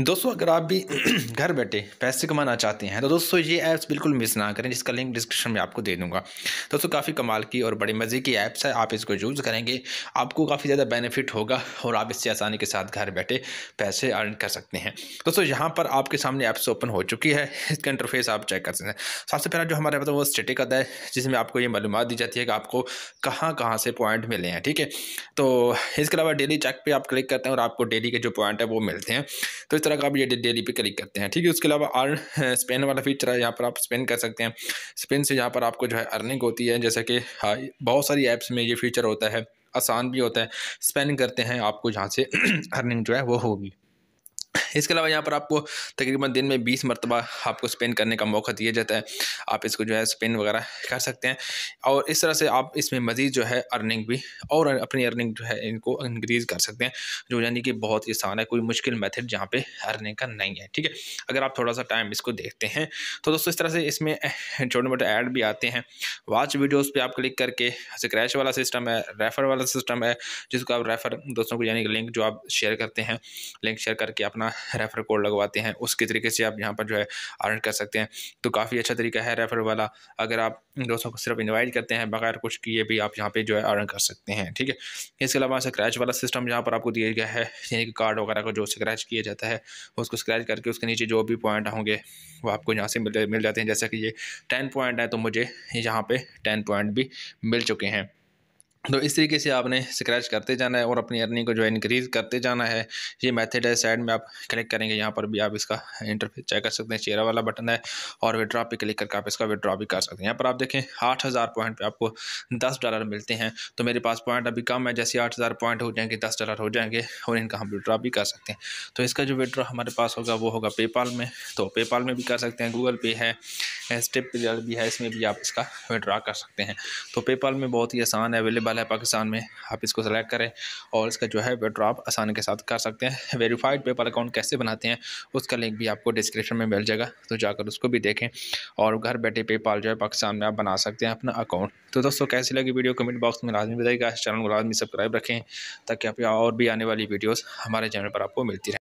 दोस्तों अगर आप भी घर बैठे पैसे कमाना चाहते हैं तो दोस्तों ये ऐप्स बिल्कुल मिस ना करें जिसका लिंक डिस्क्रिप्शन में आपको दे दूंगा दोस्तों काफ़ी कमाल की और बड़े मज़े की ऐप्स है आप इसको यूज़ करेंगे आपको काफ़ी ज़्यादा बेनिफिट होगा और आप इससे आसानी के साथ घर बैठे पैसे अर्न कर सकते हैं दोस्तों यहाँ पर आपके सामने ऐप्स ओपन हो चुकी है इसका इंटरफेस आप चेक कर सकते हैं सबसे पहला जो हमारे पास वो स्टेटिक अदा है जिसमें आपको ये मालूम दी जाती है कि आपको कहाँ कहाँ से पॉइंट मिले हैं ठीक है तो इसके अलावा डेली चेक पर आप क्लिक करते हैं और आपको डेली के जो पॉइंट है वो मिलते हैं तो तरह का भी ये डेली पे क्लिक करते हैं ठीक है उसके अलावा अर्न स्पेन वाला फीचर है यहाँ पर आप स्पेन कर सकते हैं स्पेन से यहाँ पर आपको जो है अर्निंग होती है जैसे कि हाँ, बहुत सारी ऐप्स में ये फीचर होता है आसान भी होता है स्पेन करते हैं आपको यहाँ से अर्निंग जो है वो होगी इसके अलावा यहाँ पर आपको तकरीबन दिन में बीस मरतबा आपको स्पेन करने का मौका दिया जाता है आप इसको जो है स्पेन वगैरह कर सकते हैं और इस तरह से आप इसमें मज़ीद जो है अर्निंग भी और अपनी अर्निंग जो है इनको इंक्रीज़ कर सकते हैं जो यानी कि बहुत ही आसान है कोई मुश्किल मेथड जहाँ पे अर्निंग का नहीं है ठीक है अगर आप थोड़ा सा टाइम इसको देखते हैं तो दोस्तों इस तरह से इसमें छोटे मोटे ऐड भी आते हैं वाच वीडियोज़ पर आप क्लिक करके स्क्रैच क्रैश वाला सिस्टम है रेफ़र वाला सिस्टम है जिसको आप रेफ़र दोस्तों को यानी कि लिंक जो आप शेयर करते हैं लिंक शेयर करके अपना रेफ़र कोड लगवाते हैं उसके तरीके से आप यहाँ पर जो है अर्न कर सकते हैं तो काफ़ी अच्छा तरीका है रेफ़र वाला अगर आप दोस्तों को सिर्फ इन्वाइट करते हैं बगैर कुछ किए भी आप यहाँ पे जो है अर्न कर सकते हैं ठीक है इसके अलावा स्क्रैच वाला सिस्टम यहाँ पर आपको दिया गया है यानी कि कार्ड वगैरह को जो स्क्रैच किया जाता है उसको स्क्रैच करके उसके नीचे जो भी पॉइंट होंगे वो आपको यहाँ से मिल मिल जाते हैं जैसा कि ये टेन पॉइंट है तो मुझे यहाँ पर टेन पॉइंट भी मिल चुके हैं तो इस तरीके से आपने स्क्रैच करते जाना है और अपनी अर्निंग को जो है इंक्रीज़ करते जाना है ये मेथड है साइड में आप क्लिक करेंगे यहाँ पर भी आप इसका इंटरफेस चेक कर सकते हैं चेहरा वाला बटन है और विड्रॉ पे क्लिक करके आप इसका विड्रॉ भी कर सकते हैं यहाँ पर आप देखें आठ हज़ार पॉइंट पे आपको दस डॉलर मिलते हैं तो मेरे पास पॉइंट अभी कम है जैसे आठ हज़ार पॉइंट हो जाएंगे दस डॉलर हो जाएंगे और इनका हम विड्रॉ भी कर सकते हैं तो इसका जो विड्रॉ हमारे पास होगा वो होगा पेपाल में तो पेपाल में भी कर सकते हैं गूगल पे है स्टेप क्लियर भी है इसमें भी आप इसका विड्रा कर सकते हैं तो पेपाल में बहुत ही आसान अवेलेबल है पाकिस्तान में आप इसको सेलेक्ट करें और इसका जो है विड्रा आप आसानी के साथ कर सकते हैं वेरीफाइड पेपाल अकाउंट कैसे बनाते हैं उसका लिंक भी आपको डिस्क्रिप्शन में मिल जाएगा तो जाकर उसको भी देखें और घर बैठे पेपाल जो है पाकिस्तान में आप बना सकते हैं अपना अकाउंट तो दोस्तों कैसी लगी वीडियो कमेंट बॉक्स में लाजमी बताएगा इस चैनल को लाजमी सब्सक्राइब रखें ताकि आप और भी आने वाली वीडियोस हमारे चैनल पर आपको मिलती रहे